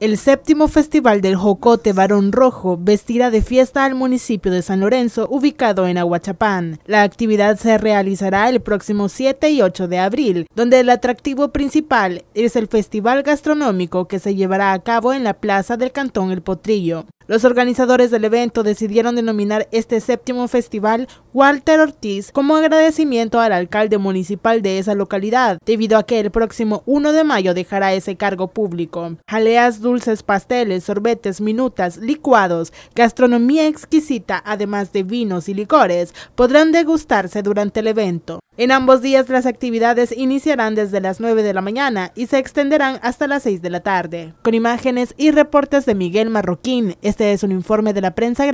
El séptimo Festival del Jocote Barón Rojo vestirá de fiesta al municipio de San Lorenzo, ubicado en Aguachapán. La actividad se realizará el próximo 7 y 8 de abril, donde el atractivo principal es el festival gastronómico que se llevará a cabo en la plaza del Cantón El Potrillo. Los organizadores del evento decidieron denominar este séptimo festival Walter Ortiz como agradecimiento al alcalde municipal de esa localidad, debido a que el próximo 1 de mayo dejará ese cargo público. Jaleas, dulces, pasteles, sorbetes, minutas, licuados, gastronomía exquisita, además de vinos y licores, podrán degustarse durante el evento. En ambos días las actividades iniciarán desde las 9 de la mañana y se extenderán hasta las 6 de la tarde. Con imágenes y reportes de Miguel Marroquín, este es un informe de la prensa